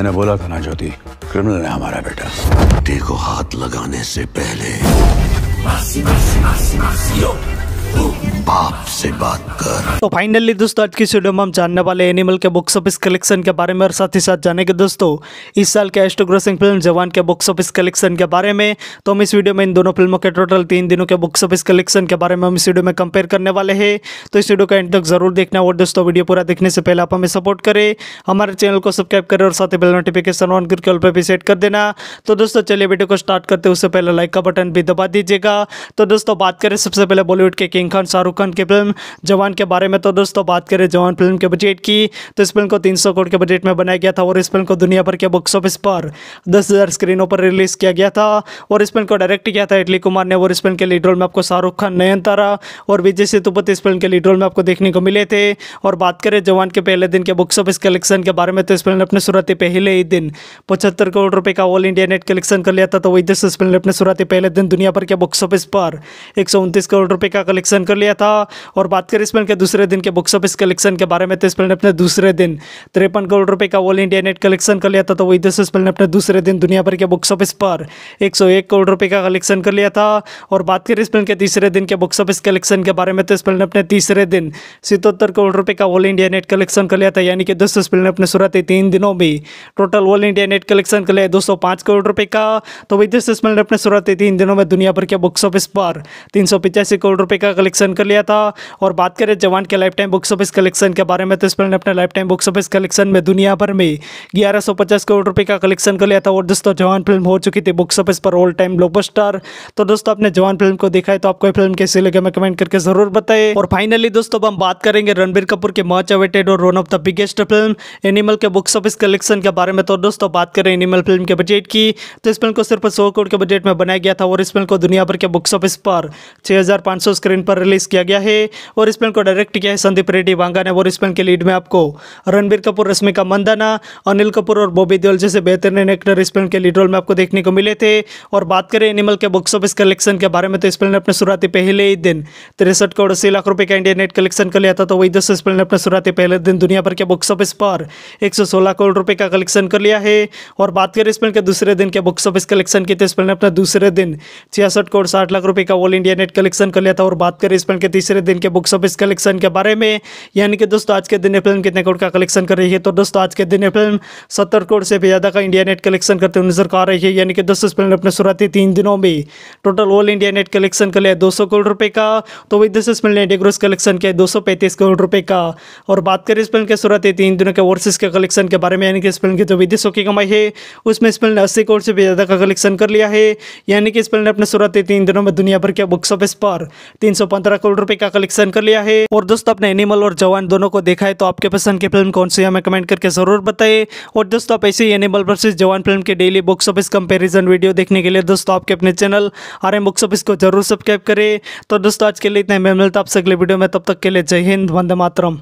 मैंने बोला था ना ज्योति क्रिमिनल है हमारा बेटा बेटे को हाथ लगाने से पहले बाप से बात कर तो फाइनली दोस्तों आज की वीडियो में हम जानने वाले एनिमल के बुक्स ऑफिस कलेक्शन के बारे में और साथ ही साथ जाने के दोस्तों इस साल के एस्टोग्रोसिंग ग्रोसिंग फिल्म जवान के बुक्स ऑफिस कलेक्शन के बारे में तो हम इस वीडियो में इन दोनों फिल्मों के टोटल तीन दिनों के बुक्स ऑफिस कलेक्शन के बारे में हम इस वीडियो में कंपेयर करने वाले हैं तो इस वीडियो का एंड तक जरूर देखना और दोस्तों वीडियो पूरा देखने से पहले आप हमें सपोर्ट करें हमारे चैनल को सब्सक्राइब करें और साथ ही बेल नोटिफिकेशन ऑन करके ऑल पर भी सेट कर देना तो दोस्तों चलिए वीडियो को स्टार्ट करते उससे पहले लाइक का बटन भी दबा दीजिएगा तो दोस्तों बात करें सबसे पहले बॉलीवुड के किंग खान शाहरुख खान की फिल्म जवान के बारे में तो दोस्तों बात करें जवान फिल्म के बजट की तो इस फिल्म को 300 करोड़ के बजट में बनाया गया था और इस फिल्म को दुनिया भर के बॉक्स ऑफिस पर दस स्क्रीनों पर रिलीज़ किया गया था और इस फिल्म को डायरेक्ट किया था इटली कुमार ने और इस फिल्म के लीड रोल में आपको शाहरुख खान नयनतारा और विजय सेतुपति इस फिल्म के लीड रोल में आपको देखने को मिले थे और बात करें जवान के पहले दिन के बॉक्स ऑफिस कलेक्शन के बारे में तो इस फिल्म ने अपने शुरुआती पहले ही दिन पचहत्तर करोड़ रुपये का ऑल इंडिया नेट कलेक्शन कर लिया था तो वही दस इस फिल्म ने अपने शुरुआती पहले दिन दुनिया भर के बॉक्स ऑफिस पर एक करोड़ रुपये का कलेक्शन कर लिया था और बात करें इस फिल्म के दूसरे दिन के बॉक्स ऑफिस कलेक्शन के बारे में तो इस फिल्म ने अपने दूसरे दिन तिरपन करोड़ रुपये का ऑल इंडिया नेट कलेक्शन कर लिया था तो वही दोस्तों इस फिल्म ने अपने दूसरे दिन दुनिया भर के बॉक्स ऑफिस पर एक करोड़ रुपये का कलेक्शन कर लिया था और बात करें इस फिल्म के तीसरे दिन के बॉक्स ऑफिस कलेक्शन के बारे में तो इस फिल्म ने अपने तीसरे दिन सितहत्तर करोड़ रुपये का ऑल इंडिया नेट कलेक्शन कर लिया था यानी कि दोस्तों इस फिल्म ने अपने शुरुआती तीन दिनों में total all India net collection कर लिया दो सौ पाँच करोड़ रुपये का तो वही दोस्तों इस फिल्म ने अपने शुरुआती तीन दिनों में दुनिया भर के बॉक्स ऑफिस पर तीन सौ पिचासी करोड़ रुपये का कलेक्शन कर लिया था और बात करें जवान के lifetime box office collection के बारे में तो इस पर अपने lifetime box office collection में दुनिया भर में ग्यारह करोड़ रुपये का कलेक्शन कर लिया था और दोस्तों जवान फिल्म हो चुकी थी बुक्स ऑफिस पर ऑल टाइम स्टार तो दोस्तों आपने जवान फिल्म को देखा है तो आपको फिल्म कैसी लगे हमें कमेंट करके जरूर बताए और फाइनली दोस्तों हम बात करेंगे रणबीर कपूर के मच अवेटेड और one of the biggest film Animal के बुक्स ऑफिस कलेक्शन के बारे में तो दोस्तों बात करें एनिमल फिल्म के बजट की तो इस फिल्म को सिर्फ सौ करोड़ के बजट में बनाया गया था और इस फिल्म को दुनिया भर के बुक्स ऑफिस पर 6500 स्क्रीन पर रिलीज किया गया है और इस फिल्म को डायरेक्ट किया है संदीप रेड्डी वांगा ने और इस फिल्म के लीड में आपको रणबीर कपूर रश्मिका मंदाना अनिल कपूर और बॉबी देओल जैसे बेहतरीन एक्टर इस फिल्म के लीड रोल में आपको देखने को मिले थे और बात करें एनिमल के बुक्स ऑफिस कलेक्शन के बारे में तो इस फिल्म ने अपने शुरुआती पहले ही दिन तिरसठ करोड़ अस्सी लाख रुपये का इंडिया नेट कलेक्शन कर लिया था तो वही दस इस फिल्म ने अपने शुरुआती पहले दिन दुनिया भर के बुक्स ऑफिस पर एक करोड़ रुपये का कलेक्शन कर लिया है और बात करें इस फिल्म के दूसरे दिन के बुक्स ऑफिस कलेक्शन की तो इस फिल्म ने अपने दूसरे दिन छियासठ करोड़ साठ लाख रुपये का ऑल इंडिया नेट कलेक्शन कर लिया था और बात करें इस फिल्म के तीसरे दिन के बुक्स ऑफिस कलेक्शन के बारे में यानी कि दोस्तों आज के दिन ये फिल्म कितने करोड़ का कलेक्शन कर रही है तो दोस्तों आज के दिन ये फिल्म सत्तर करोड़ से भी ज़्यादा का इंडिया नेट कलेक्शन करते हुए नजर आ रही है यानी कि दोस्तों इस फिल्म ने अपने शुरुआती तीन दिनों में total all India net collection कर लिया दो करोड़ रुपये का तो वही दोस्तों इस फिल्म ने डेग्रोस कलेक्शन किया दो करोड़ रुपये का और बात करें इस फिल्म के शुरुआती तीन दिनों के ओवरसीज के कलेक्शन के बारे में यानी कि इस फिल्म की जो विदेशों की कमाई है उसमें इस फिल्म ने अस्सी करोड़ से भी ज़्यादा का कलेक्शन कर लिया है यानी कि इस फिल्म ने अपने शुरुआती तीन दिनों में दुनिया भर के बुक्स ऑफिस पर तीन करोड़ रुपये का कलेक्शन सिलेक्शन कर लिया है और दोस्तों अपने एनिमल और जवान दोनों को देखा है तो आपके पसंद की फिल्म कौन सी हमें कमेंट करके जरूर बताए और दोस्तों आप ऐसे ही एनिमल वर्सेज जवान फिल्म के daily box office comparison video देखने के लिए दोस्तों आपके अपने channel R M box office को जरूर सब्सक्राइब करें तो दोस्तों आज के लिए इतना मिलता आपसे अगले वीडियो में तब तक के लिए जय हिंद वंदे मातरम